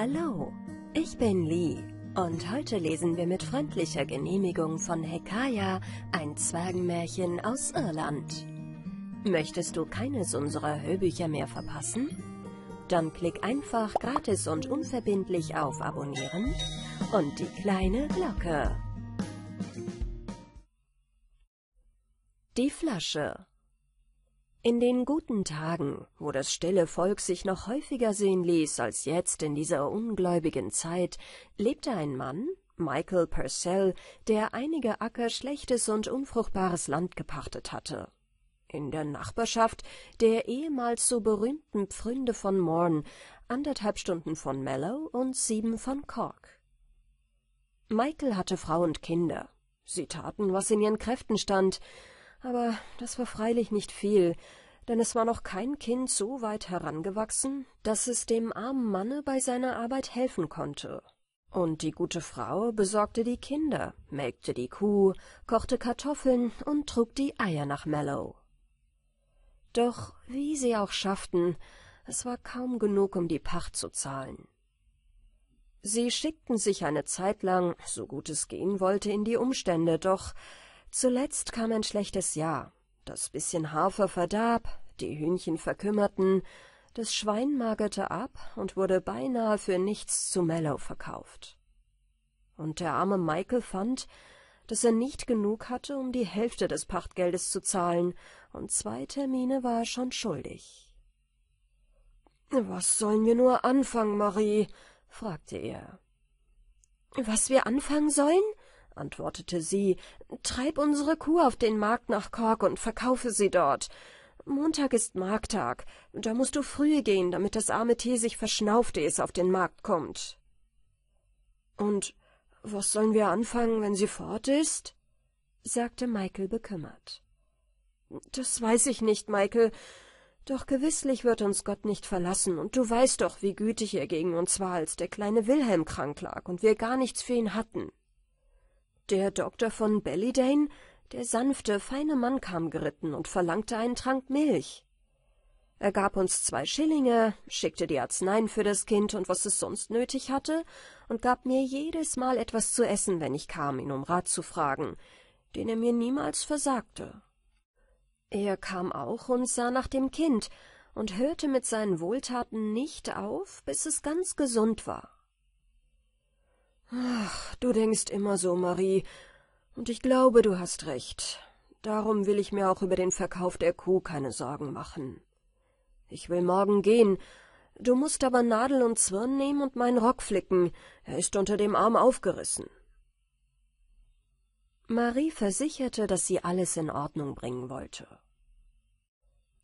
Hallo, ich bin Lee und heute lesen wir mit freundlicher Genehmigung von Hekaya ein Zwergenmärchen aus Irland. Möchtest du keines unserer Hörbücher mehr verpassen? Dann klick einfach gratis und unverbindlich auf Abonnieren und die kleine Glocke. Die Flasche in den guten Tagen, wo das stille Volk sich noch häufiger sehen ließ als jetzt in dieser ungläubigen Zeit, lebte ein Mann, Michael Purcell, der einige Acker schlechtes und unfruchtbares Land gepachtet hatte. In der Nachbarschaft der ehemals so berühmten Pfründe von Morn, anderthalb Stunden von Mallow und sieben von Cork. Michael hatte Frau und Kinder. Sie taten, was in ihren Kräften stand, aber das war freilich nicht viel, denn es war noch kein Kind so weit herangewachsen, dass es dem armen Manne bei seiner Arbeit helfen konnte. Und die gute Frau besorgte die Kinder, melkte die Kuh, kochte Kartoffeln und trug die Eier nach Mellow. Doch wie sie auch schafften, es war kaum genug, um die Pacht zu zahlen. Sie schickten sich eine Zeit lang, so gut es gehen wollte, in die Umstände, doch zuletzt kam ein schlechtes Jahr, das bisschen Hafer verdarb, die Hühnchen verkümmerten, das Schwein magerte ab und wurde beinahe für nichts zu Mellow verkauft. Und der arme Michael fand, dass er nicht genug hatte, um die Hälfte des Pachtgeldes zu zahlen, und zwei Termine war er schon schuldig. »Was sollen wir nur anfangen, Marie?« fragte er. »Was wir anfangen sollen?« antwortete sie, treib unsere Kuh auf den Markt nach Kork und verkaufe sie dort. Montag ist Markttag, da musst du früh gehen, damit das arme Tee sich verschnauft, ehe es auf den Markt kommt. Und was sollen wir anfangen, wenn sie fort ist? sagte Michael bekümmert. Das weiß ich nicht, Michael. Doch gewisslich wird uns Gott nicht verlassen, und du weißt doch, wie gütig er gegen uns war, als der kleine Wilhelm krank lag und wir gar nichts für ihn hatten. Der Doktor von Bellydane, der sanfte, feine Mann kam geritten und verlangte einen Trank Milch. Er gab uns zwei Schillinge, schickte die Arzneien für das Kind und was es sonst nötig hatte, und gab mir jedes Mal etwas zu essen, wenn ich kam, ihn um Rat zu fragen, den er mir niemals versagte. Er kam auch und sah nach dem Kind und hörte mit seinen Wohltaten nicht auf, bis es ganz gesund war. Ach, du denkst immer so, Marie, und ich glaube, du hast recht. Darum will ich mir auch über den Verkauf der Kuh keine Sorgen machen. Ich will morgen gehen. Du musst aber Nadel und Zwirn nehmen und meinen Rock flicken. Er ist unter dem Arm aufgerissen. Marie versicherte, dass sie alles in Ordnung bringen wollte.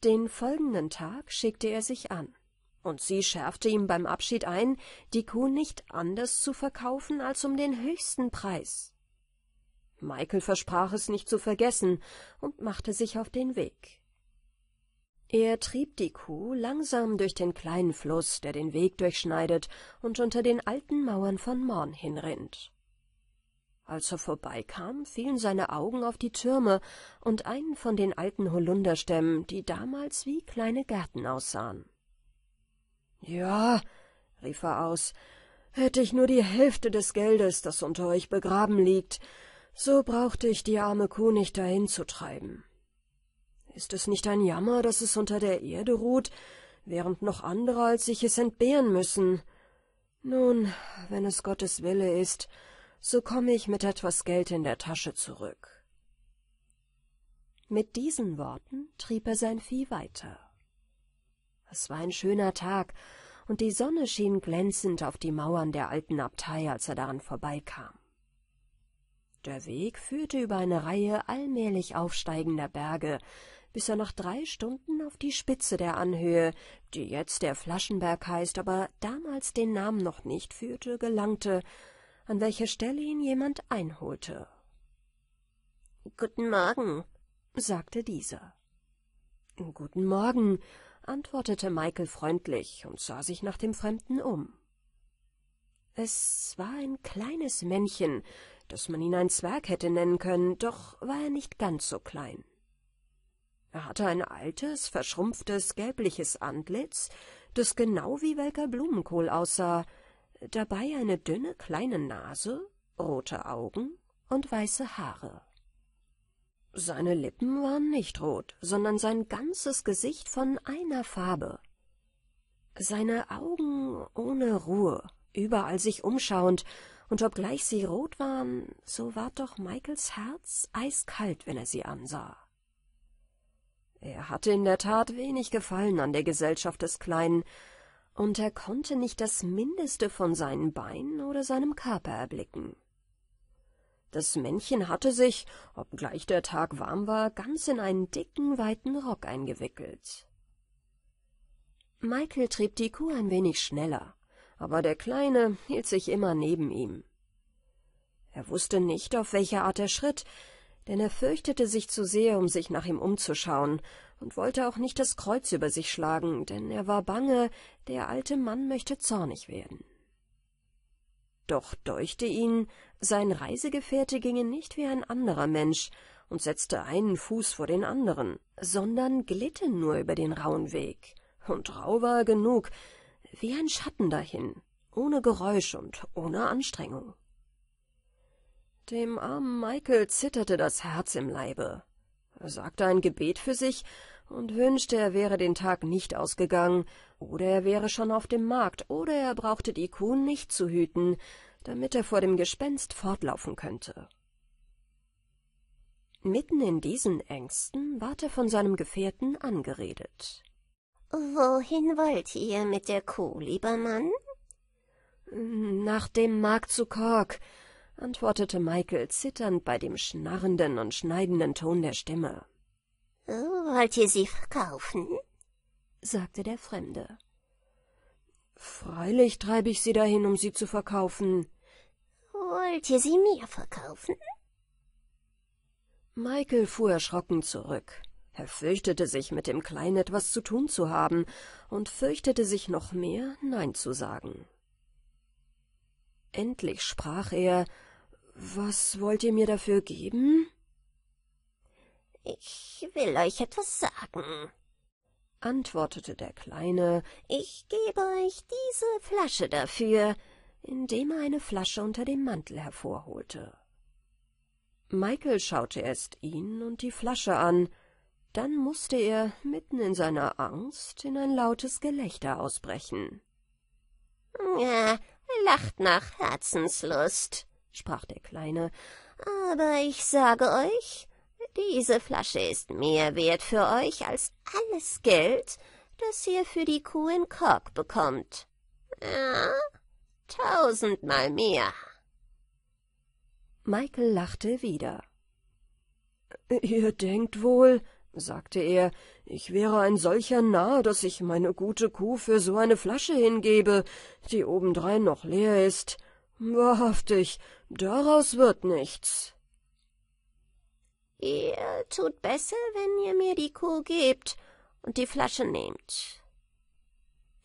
Den folgenden Tag schickte er sich an und sie schärfte ihm beim Abschied ein, die Kuh nicht anders zu verkaufen als um den höchsten Preis. Michael versprach es nicht zu vergessen und machte sich auf den Weg. Er trieb die Kuh langsam durch den kleinen Fluss, der den Weg durchschneidet und unter den alten Mauern von Morn hinrinnt. Als er vorbeikam, fielen seine Augen auf die Türme und einen von den alten Holunderstämmen, die damals wie kleine Gärten aussahen ja rief er aus hätte ich nur die hälfte des geldes das unter euch begraben liegt so brauchte ich die arme kuh nicht dahin zu treiben ist es nicht ein jammer daß es unter der erde ruht während noch andere als ich es entbehren müssen nun wenn es gottes wille ist so komme ich mit etwas geld in der tasche zurück mit diesen worten trieb er sein vieh weiter es war ein schöner Tag, und die Sonne schien glänzend auf die Mauern der alten Abtei, als er daran vorbeikam. Der Weg führte über eine Reihe allmählich aufsteigender Berge, bis er nach drei Stunden auf die Spitze der Anhöhe, die jetzt der Flaschenberg heißt, aber damals den Namen noch nicht führte, gelangte, an welcher Stelle ihn jemand einholte. »Guten Morgen«, sagte dieser. »Guten Morgen«, antwortete Michael freundlich und sah sich nach dem Fremden um. Es war ein kleines Männchen, das man ihn ein Zwerg hätte nennen können, doch war er nicht ganz so klein. Er hatte ein altes, verschrumpftes, gelbliches Antlitz, das genau wie welker Blumenkohl aussah, dabei eine dünne, kleine Nase, rote Augen und weiße Haare. Seine Lippen waren nicht rot, sondern sein ganzes Gesicht von einer Farbe. Seine Augen ohne Ruhe, überall sich umschauend, und obgleich sie rot waren, so ward doch Michaels Herz eiskalt, wenn er sie ansah. Er hatte in der Tat wenig Gefallen an der Gesellschaft des Kleinen, und er konnte nicht das Mindeste von seinen Beinen oder seinem Körper erblicken. Das Männchen hatte sich, obgleich der Tag warm war, ganz in einen dicken, weiten Rock eingewickelt. Michael trieb die Kuh ein wenig schneller, aber der Kleine hielt sich immer neben ihm. Er wußte nicht, auf welche Art er schritt, denn er fürchtete sich zu sehr, um sich nach ihm umzuschauen, und wollte auch nicht das Kreuz über sich schlagen, denn er war bange, der alte Mann möchte zornig werden. Doch deuchte ihn, sein Reisegefährte ginge nicht wie ein anderer Mensch und setzte einen Fuß vor den anderen, sondern glitte nur über den rauen Weg, und rau war er genug, wie ein Schatten dahin, ohne Geräusch und ohne Anstrengung. Dem armen Michael zitterte das Herz im Leibe. Er sagte ein Gebet für sich und wünschte, er wäre den Tag nicht ausgegangen, oder er wäre schon auf dem Markt, oder er brauchte die Kuh nicht zu hüten, damit er vor dem Gespenst fortlaufen könnte. Mitten in diesen Ängsten ward er von seinem Gefährten angeredet. Wohin wollt ihr mit der Kuh, lieber Mann? Nach dem Markt zu Kork, antwortete Michael zitternd bei dem schnarrenden und schneidenden Ton der Stimme. Oh, wollt ihr sie verkaufen? sagte der Fremde. Freilich treibe ich sie dahin, um sie zu verkaufen, Wollt ihr sie mir verkaufen? Michael fuhr erschrocken zurück. Er fürchtete sich, mit dem Kleinen etwas zu tun zu haben, und fürchtete sich noch mehr, Nein zu sagen. Endlich sprach er, »Was wollt ihr mir dafür geben?« »Ich will euch etwas sagen«, antwortete der Kleine, »ich gebe euch diese Flasche dafür, indem er eine Flasche unter dem Mantel hervorholte. Michael schaute erst ihn und die Flasche an, dann mußte er, mitten in seiner Angst, in ein lautes Gelächter ausbrechen. Ja, lacht nach Herzenslust, sprach der Kleine, aber ich sage euch, diese Flasche ist mehr wert für euch als alles Geld, das ihr für die Kuh in Kork bekommt. Ja, Tausendmal mehr. Michael lachte wieder. Ihr denkt wohl, sagte er, ich wäre ein solcher Narr, dass ich meine gute Kuh für so eine Flasche hingebe, die obendrein noch leer ist. Wahrhaftig, daraus wird nichts. Ihr tut besser, wenn ihr mir die Kuh gebt und die Flasche nehmt.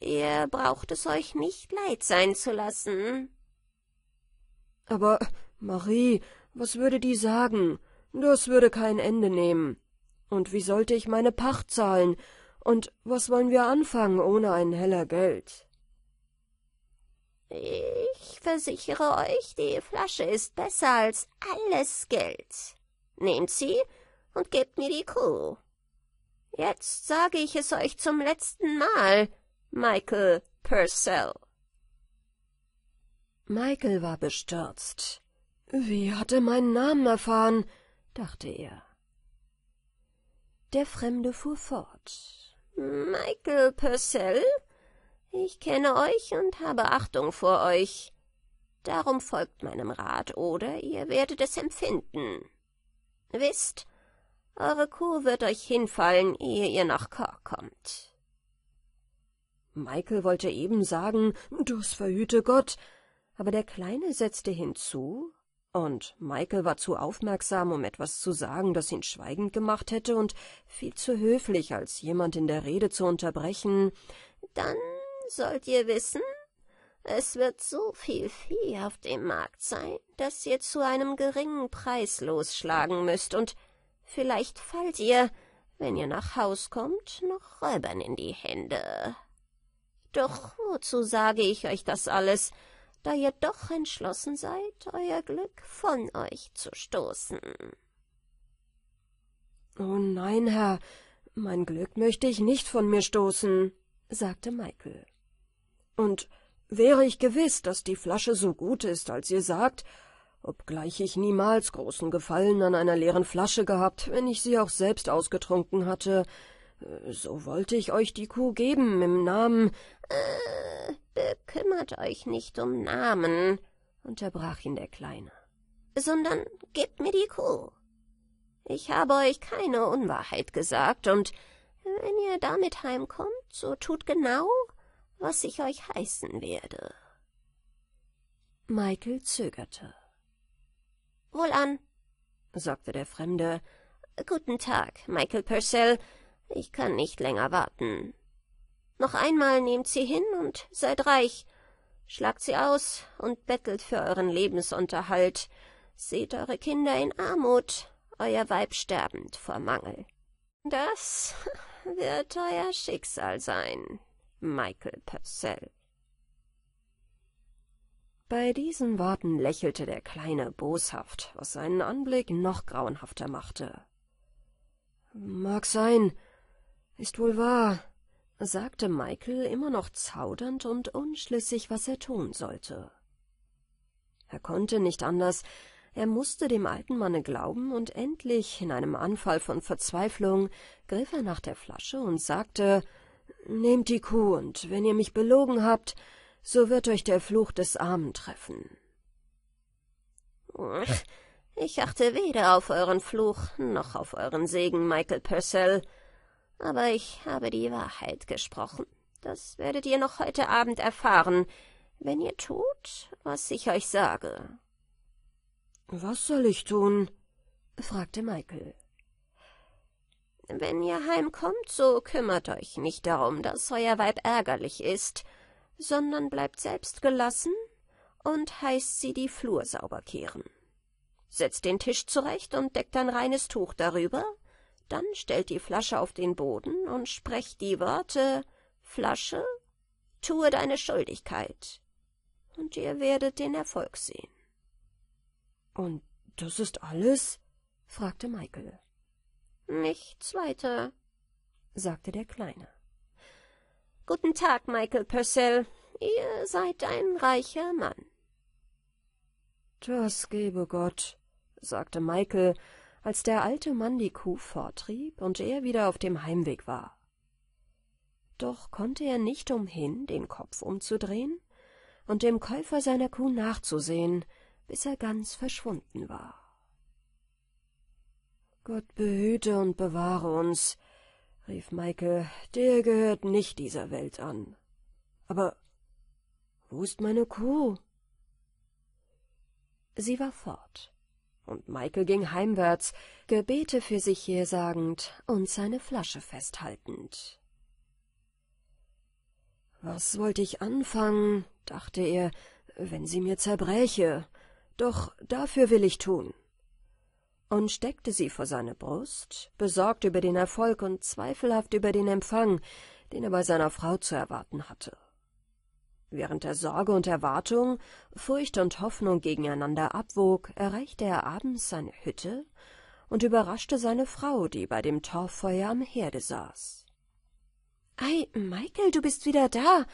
Ihr braucht es euch nicht leid sein zu lassen. Aber, Marie, was würde die sagen? Das würde kein Ende nehmen. Und wie sollte ich meine Pacht zahlen? Und was wollen wir anfangen ohne einen Heller Geld? Ich versichere euch, die Flasche ist besser als alles Geld. Nehmt sie und gebt mir die Kuh. Jetzt sage ich es euch zum letzten Mal. Michael Purcell. Michael war bestürzt. Wie hat er meinen Namen erfahren? dachte er. Der Fremde fuhr fort. Michael Purcell, ich kenne euch und habe Achtung vor euch. Darum folgt meinem Rat, oder ihr werdet es empfinden. Wisst, eure Kuh wird euch hinfallen, ehe ihr nach Kork kommt. Michael wollte eben sagen, das verhüte Gott, aber der Kleine setzte hinzu, und Michael war zu aufmerksam, um etwas zu sagen, das ihn schweigend gemacht hätte, und viel zu höflich, als jemand in der Rede zu unterbrechen. Dann sollt ihr wissen, es wird so viel Vieh auf dem Markt sein, dass ihr zu einem geringen Preis losschlagen müsst, und vielleicht fallt ihr, wenn ihr nach Haus kommt, noch Räubern in die Hände. Doch wozu sage ich euch das alles, da ihr doch entschlossen seid, euer Glück von euch zu stoßen? Oh nein, Herr, mein Glück möchte ich nicht von mir stoßen, sagte Michael. Und wäre ich gewiss, dass die Flasche so gut ist, als ihr sagt, obgleich ich niemals großen Gefallen an einer leeren Flasche gehabt, wenn ich sie auch selbst ausgetrunken hatte, äh, so wollte ich euch die Kuh geben, im Namen. Äh, bekümmert euch nicht um Namen, unterbrach ihn der Kleine, sondern gebt mir die Kuh. Ich habe euch keine Unwahrheit gesagt, und wenn ihr damit heimkommt, so tut genau, was ich euch heißen werde. Michael zögerte. Wohlan, sagte der Fremde. Guten Tag, Michael Purcell. Ich kann nicht länger warten. Noch einmal nehmt sie hin und seid reich. Schlagt sie aus und bettelt für euren Lebensunterhalt. Seht eure Kinder in Armut, euer Weib sterbend vor Mangel. Das wird euer Schicksal sein, Michael Purcell. Bei diesen Worten lächelte der Kleine boshaft, was seinen Anblick noch grauenhafter machte. Mag sein, ist wohl wahr, sagte Michael immer noch zaudernd und unschlüssig, was er tun sollte. Er konnte nicht anders, er mußte dem alten Manne glauben, und endlich, in einem Anfall von Verzweiflung, griff er nach der Flasche und sagte Nehmt die Kuh, und wenn ihr mich belogen habt, so wird euch der Fluch des Armen treffen. Ich achte weder auf euren Fluch noch auf euren Segen, Michael Purcell, aber ich habe die Wahrheit gesprochen. Das werdet ihr noch heute Abend erfahren, wenn ihr tut, was ich euch sage. Was soll ich tun? fragte Michael. Wenn ihr heimkommt, so kümmert euch nicht darum, dass euer Weib ärgerlich ist, sondern bleibt selbst gelassen und heißt sie die Flur sauber kehren. Setzt den Tisch zurecht und deckt ein reines Tuch darüber dann stellt die Flasche auf den Boden und sprecht die Worte Flasche, tue deine Schuldigkeit, und ihr werdet den Erfolg sehen. Und das ist alles? fragte Michael. Nichts weiter, sagte der Kleine. Guten Tag, Michael Purcell. Ihr seid ein reicher Mann. Das gebe Gott, sagte Michael als der alte Mann die Kuh vortrieb und er wieder auf dem Heimweg war. Doch konnte er nicht umhin, den Kopf umzudrehen und dem Käufer seiner Kuh nachzusehen, bis er ganz verschwunden war. Gott behüte und bewahre uns, rief Maike, der gehört nicht dieser Welt an. Aber wo ist meine Kuh? Sie war fort und Michael ging heimwärts, Gebete für sich hersagend und seine Flasche festhaltend. Was wollte ich anfangen, dachte er, wenn sie mir zerbräche, doch dafür will ich tun. Und steckte sie vor seine Brust, besorgt über den Erfolg und zweifelhaft über den Empfang, den er bei seiner Frau zu erwarten hatte. Während er Sorge und Erwartung, Furcht und Hoffnung gegeneinander abwog, erreichte er abends seine Hütte und überraschte seine Frau, die bei dem Torffeuer am Herde saß. »Ei, Michael, du bist wieder da.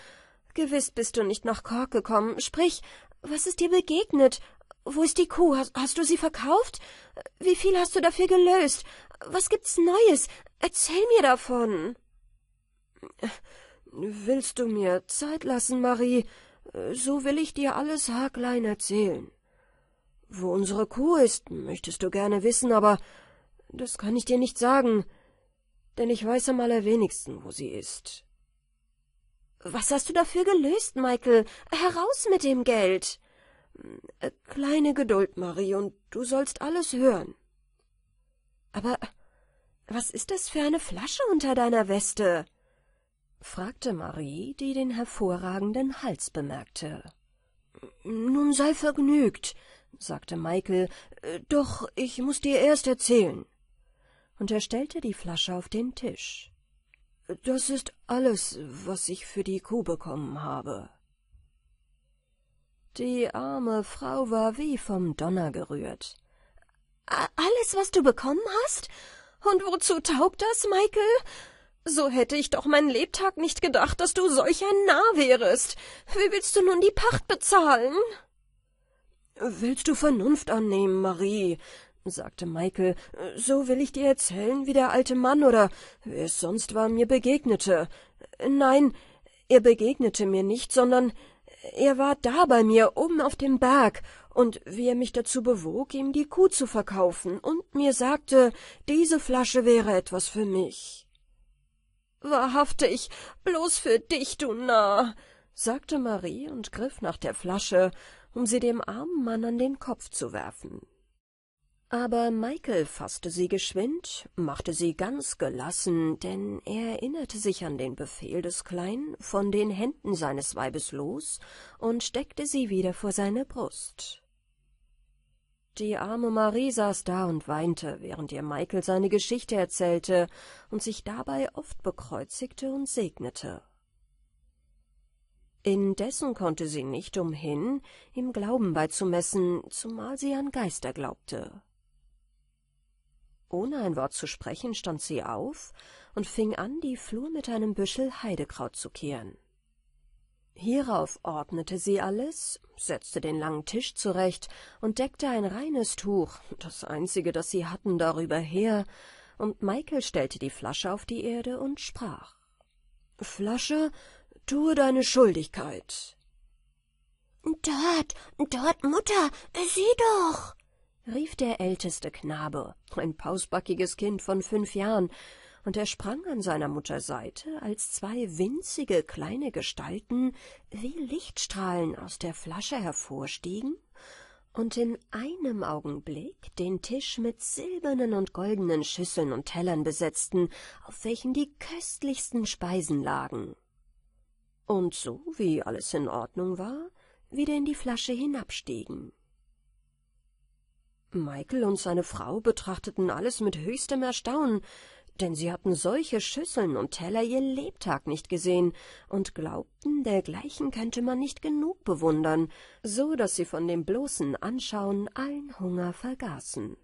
Gewiß bist du nicht nach Kork gekommen. Sprich, was ist dir begegnet? Wo ist die Kuh? Hast, hast du sie verkauft? Wie viel hast du dafür gelöst? Was gibt's Neues? Erzähl mir davon.« Willst du mir Zeit lassen, Marie? So will ich dir alles haarklein erzählen. Wo unsere Kuh ist, möchtest du gerne wissen, aber das kann ich dir nicht sagen, denn ich weiß am allerwenigsten, wo sie ist. Was hast du dafür gelöst, Michael? Heraus mit dem Geld! Kleine Geduld, Marie, und du sollst alles hören. Aber was ist das für eine Flasche unter deiner Weste? fragte Marie, die den hervorragenden Hals bemerkte. Nun sei vergnügt, sagte Michael, doch ich muß dir erst erzählen. Und er stellte die Flasche auf den Tisch. Das ist alles, was ich für die Kuh bekommen habe. Die arme Frau war wie vom Donner gerührt. Alles, was du bekommen hast? Und wozu taugt das, Michael? So hätte ich doch mein Lebtag nicht gedacht, dass du solch ein Narr wärest. Wie willst du nun die Pacht bezahlen? Willst du Vernunft annehmen, Marie? sagte Michael, so will ich dir erzählen, wie der alte Mann oder wer es sonst war mir begegnete. Nein, er begegnete mir nicht, sondern er war da bei mir, oben auf dem Berg, und wie er mich dazu bewog, ihm die Kuh zu verkaufen und mir sagte, diese Flasche wäre etwas für mich wahrhaftig bloß für dich, du Narr, sagte Marie und griff nach der Flasche, um sie dem armen Mann an den Kopf zu werfen. Aber Michael faßte sie geschwind, machte sie ganz gelassen, denn er erinnerte sich an den Befehl des Kleinen, von den Händen seines Weibes los, und steckte sie wieder vor seine Brust. Die arme Marie saß da und weinte, während ihr Michael seine Geschichte erzählte und sich dabei oft bekreuzigte und segnete. Indessen konnte sie nicht umhin, ihm Glauben beizumessen, zumal sie an Geister glaubte. Ohne ein Wort zu sprechen, stand sie auf und fing an, die Flur mit einem Büschel Heidekraut zu kehren hierauf ordnete sie alles, setzte den langen Tisch zurecht und deckte ein reines Tuch, das einzige, das sie hatten, darüber her, und Michael stellte die Flasche auf die Erde und sprach Flasche, tue deine Schuldigkeit. Dort, dort, Mutter, sieh doch, rief der älteste Knabe, ein pausbackiges Kind von fünf Jahren, und er sprang an seiner Mutter Seite, als zwei winzige kleine Gestalten wie Lichtstrahlen aus der Flasche hervorstiegen und in einem Augenblick den Tisch mit silbernen und goldenen Schüsseln und Tellern besetzten, auf welchen die köstlichsten Speisen lagen. Und so, wie alles in Ordnung war, wieder in die Flasche hinabstiegen. Michael und seine Frau betrachteten alles mit höchstem Erstaunen, denn sie hatten solche Schüsseln und Teller ihr Lebtag nicht gesehen und glaubten, dergleichen könnte man nicht genug bewundern, so daß sie von dem bloßen Anschauen allen Hunger vergaßen.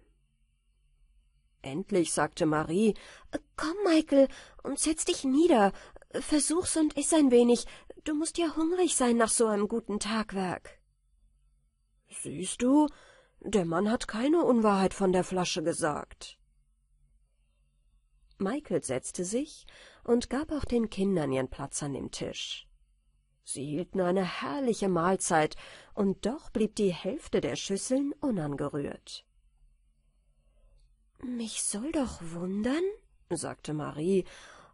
Endlich sagte Marie, »Komm, Michael, und setz dich nieder, versuch's und iss ein wenig, du mußt ja hungrig sein nach so einem guten Tagwerk.« »Siehst du, der Mann hat keine Unwahrheit von der Flasche gesagt.« Michael setzte sich und gab auch den Kindern ihren Platz an dem Tisch. Sie hielten eine herrliche Mahlzeit, und doch blieb die Hälfte der Schüsseln unangerührt. Mich soll doch wundern, sagte Marie,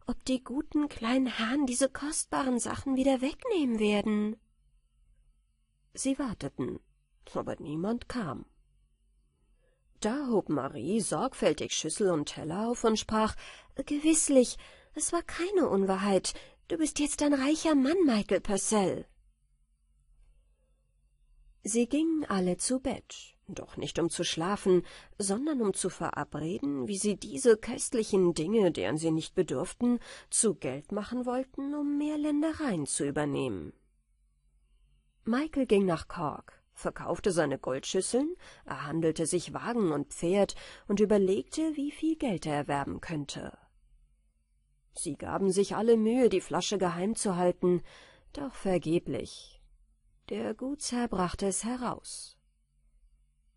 ob die guten kleinen Herren diese kostbaren Sachen wieder wegnehmen werden. Sie warteten, aber niemand kam. Da hob Marie sorgfältig Schüssel und Teller auf und sprach, »Gewisslich, es war keine Unwahrheit. Du bist jetzt ein reicher Mann, Michael Purcell.« Sie gingen alle zu Bett, doch nicht um zu schlafen, sondern um zu verabreden, wie sie diese köstlichen Dinge, deren sie nicht bedurften, zu Geld machen wollten, um mehr Ländereien zu übernehmen. Michael ging nach Cork, verkaufte seine Goldschüsseln, erhandelte sich Wagen und Pferd und überlegte, wie viel Geld er erwerben könnte. Sie gaben sich alle Mühe, die Flasche geheim zu halten, doch vergeblich. Der Gutsherr brachte es heraus.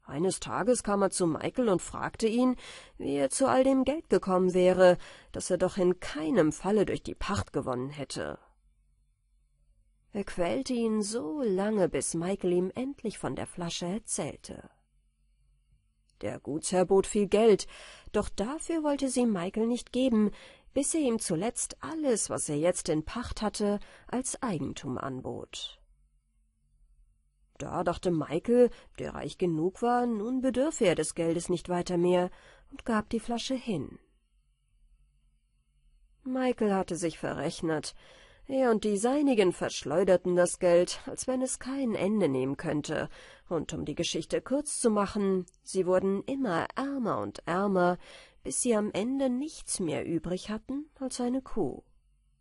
Eines Tages kam er zu Michael und fragte ihn, wie er zu all dem Geld gekommen wäre, das er doch in keinem Falle durch die Pacht gewonnen hätte. Er quälte ihn so lange, bis Michael ihm endlich von der Flasche erzählte. Der Gutsherr bot viel Geld, doch dafür wollte sie Michael nicht geben, bis er ihm zuletzt alles, was er jetzt in Pacht hatte, als Eigentum anbot. Da dachte Michael, der reich genug war, nun bedürfe er des Geldes nicht weiter mehr und gab die Flasche hin. Michael hatte sich verrechnet, er und die Seinigen verschleuderten das Geld, als wenn es kein Ende nehmen könnte, und um die Geschichte kurz zu machen, sie wurden immer ärmer und ärmer, bis sie am Ende nichts mehr übrig hatten als eine Kuh,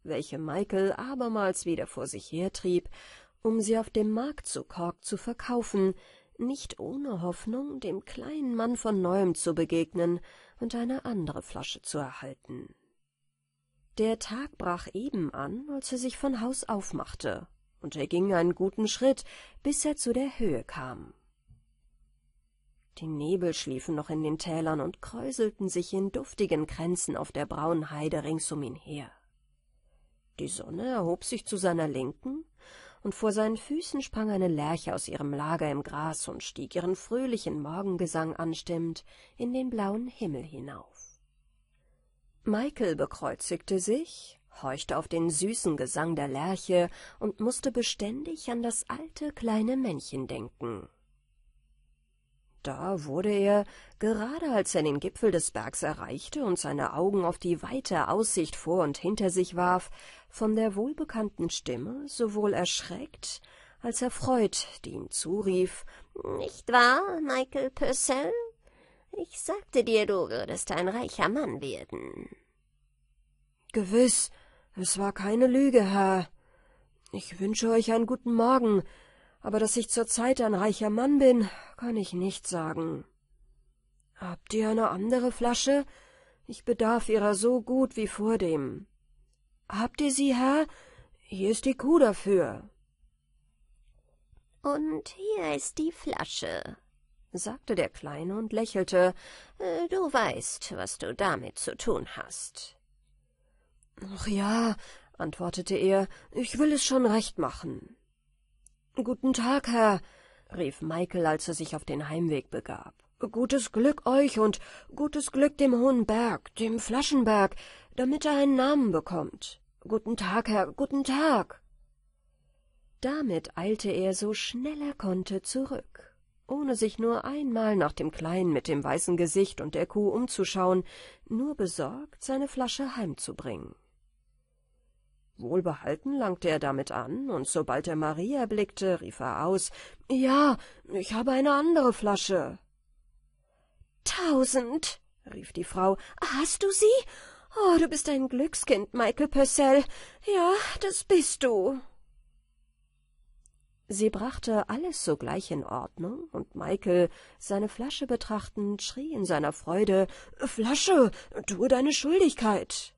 welche Michael abermals wieder vor sich hertrieb, um sie auf dem Markt zu Kork zu verkaufen, nicht ohne Hoffnung, dem kleinen Mann von neuem zu begegnen und eine andere Flasche zu erhalten der tag brach eben an als er sich von haus aufmachte und er ging einen guten schritt bis er zu der höhe kam die nebel schliefen noch in den tälern und kräuselten sich in duftigen kränzen auf der braunen heide rings um ihn her die sonne erhob sich zu seiner linken und vor seinen füßen sprang eine lerche aus ihrem lager im gras und stieg ihren fröhlichen morgengesang anstimmend in den blauen himmel hinauf Michael bekreuzigte sich, horchte auf den süßen Gesang der Lerche und musste beständig an das alte kleine Männchen denken. Da wurde er, gerade als er den Gipfel des Bergs erreichte und seine Augen auf die weite Aussicht vor und hinter sich warf, von der wohlbekannten Stimme sowohl erschreckt als erfreut, die ihm zurief, »Nicht wahr, Michael Purcell?« ich sagte dir, du würdest ein reicher Mann werden. Gewiss, es war keine Lüge, Herr. Ich wünsche euch einen guten Morgen, aber dass ich zurzeit ein reicher Mann bin, kann ich nicht sagen. Habt ihr eine andere Flasche? Ich bedarf ihrer so gut wie vordem. Habt ihr sie, Herr? Hier ist die Kuh dafür. Und hier ist die Flasche, sagte der Kleine und lächelte, äh, du weißt, was du damit zu tun hast. Ach ja, antwortete er, ich will es schon recht machen. Guten Tag, Herr, rief Michael, als er sich auf den Heimweg begab. Gutes Glück euch und gutes Glück dem hohen Berg, dem Flaschenberg, damit er einen Namen bekommt. Guten Tag, Herr, guten Tag. Damit eilte er so schnell er konnte zurück ohne sich nur einmal nach dem Kleinen mit dem weißen Gesicht und der Kuh umzuschauen, nur besorgt, seine Flasche heimzubringen. Wohlbehalten langte er damit an, und sobald er Marie erblickte, rief er aus Ja, ich habe eine andere Flasche. Tausend, rief die Frau, hast du sie? Oh, du bist ein Glückskind, Michael Purcell. Ja, das bist du. Sie brachte alles sogleich in Ordnung, und Michael, seine Flasche betrachtend, schrie in seiner Freude Flasche, tue deine Schuldigkeit.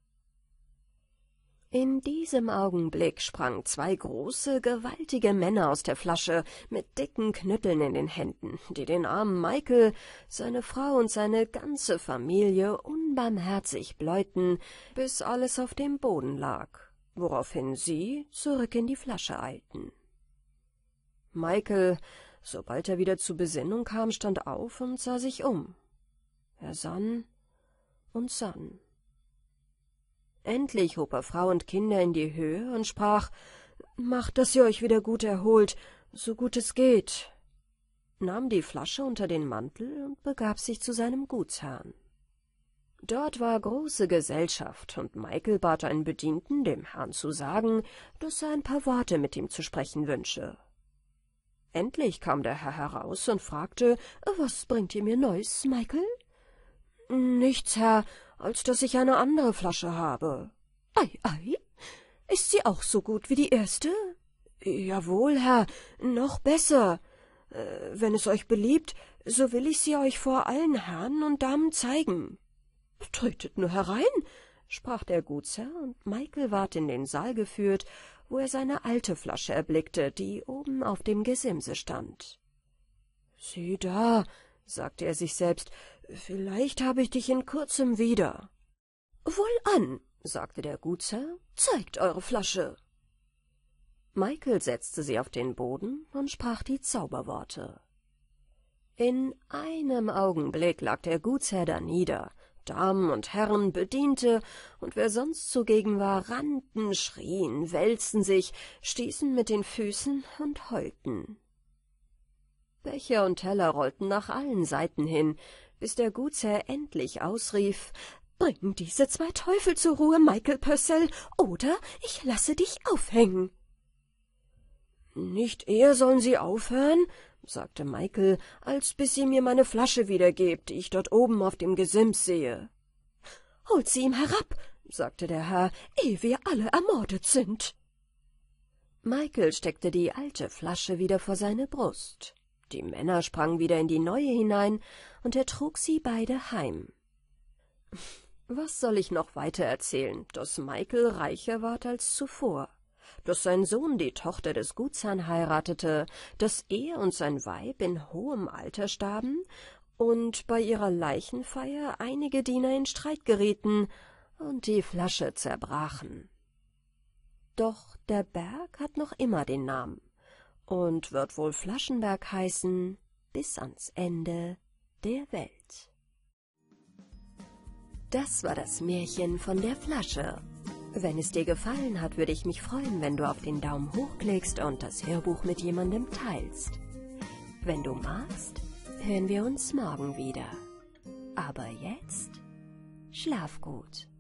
In diesem Augenblick sprangen zwei große, gewaltige Männer aus der Flasche mit dicken Knütteln in den Händen, die den armen Michael, seine Frau und seine ganze Familie unbarmherzig bläuten, bis alles auf dem Boden lag, woraufhin sie zurück in die Flasche eilten. Michael, sobald er wieder zur Besinnung kam, stand auf und sah sich um. Er sann und sann. Endlich hob er Frau und Kinder in die Höhe und sprach, »Macht, dass ihr euch wieder gut erholt, so gut es geht«, nahm die Flasche unter den Mantel und begab sich zu seinem Gutsherrn. Dort war große Gesellschaft, und Michael bat einen Bedienten, dem Herrn zu sagen, dass er ein paar Worte mit ihm zu sprechen wünsche. Endlich kam der Herr heraus und fragte, was bringt ihr mir Neues, Michael? Nichts, Herr, als dass ich eine andere Flasche habe. Ei, ei, ist sie auch so gut wie die erste? Jawohl, Herr, noch besser. Äh, wenn es euch beliebt, so will ich sie euch vor allen Herren und Damen zeigen. Tretet nur herein, sprach der Gutsherr, und Michael ward in den Saal geführt, wo er seine alte Flasche erblickte, die oben auf dem Gesimse stand. »Sieh da«, sagte er sich selbst, »vielleicht habe ich dich in kurzem wieder.« »Wohlan«, sagte der Gutsherr, »zeigt eure Flasche.« Michael setzte sie auf den Boden und sprach die Zauberworte. In einem Augenblick lag der Gutsherr da nieder, Damen und Herren, Bediente und wer sonst zugegen war, rannten, schrien, wälzten sich, stießen mit den Füßen und heulten. Becher und Teller rollten nach allen Seiten hin, bis der Gutsherr endlich ausrief Bring diese zwei Teufel zur Ruhe, Michael Purcell, oder ich lasse dich aufhängen. Nicht eher sollen sie aufhören, sagte Michael, als bis sie mir meine Flasche wiedergebt, die ich dort oben auf dem Gesims sehe. Holt sie ihm herab, sagte der Herr, ehe wir alle ermordet sind. Michael steckte die alte Flasche wieder vor seine Brust. Die Männer sprangen wieder in die neue hinein, und er trug sie beide heim. Was soll ich noch weiter erzählen, dass Michael reicher ward als zuvor? dass sein Sohn die Tochter des Gutsherrn heiratete, dass er und sein Weib in hohem Alter starben und bei ihrer Leichenfeier einige Diener in Streit gerieten und die Flasche zerbrachen. Doch der Berg hat noch immer den Namen und wird wohl Flaschenberg heißen bis ans Ende der Welt. Das war das Märchen von der Flasche. Wenn es dir gefallen hat, würde ich mich freuen, wenn du auf den Daumen hoch klickst und das Hörbuch mit jemandem teilst. Wenn du magst, hören wir uns morgen wieder. Aber jetzt schlaf gut.